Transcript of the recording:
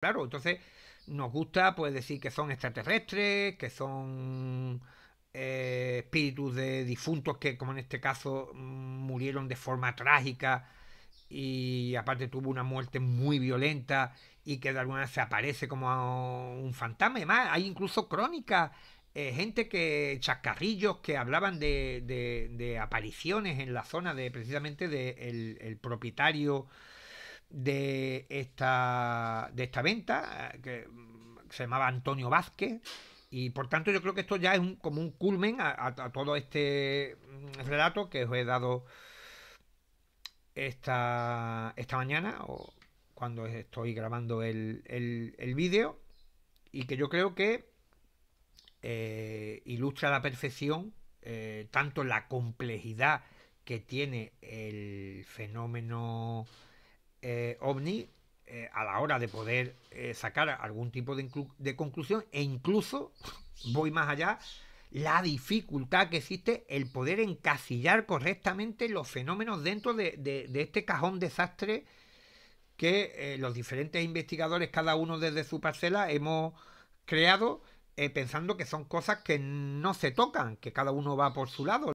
Claro, entonces nos gusta pues decir que son extraterrestres, que son eh, espíritus de difuntos que como en este caso murieron de forma trágica y aparte tuvo una muerte muy violenta y que de alguna manera se aparece como un fantasma. Además, hay incluso crónicas, eh, gente que, chascarrillos que hablaban de, apariciones en la zona de precisamente del de el propietario de esta, de esta venta, eh, que mm, se llamaba Antonio Vázquez. Y por tanto yo creo que esto ya es un, como un culmen a, todo este mm, relato que os he dado esta, esta mañana o cuando estoy grabando el, vídeo y que yo creo que eh, ilustra a la perfección eh, tanto la complejidad que tiene el fenómeno ovni eh, a la hora de poder eh, sacar algún tipo de, conclusión e incluso, voy más allá, la dificultad que existe el poder encasillar correctamente los fenómenos dentro de, este cajón desastre que eh, los diferentes investigadores, cada uno desde su parcela, hemos creado pensando que son cosas que no se tocan, que cada uno va por su lado.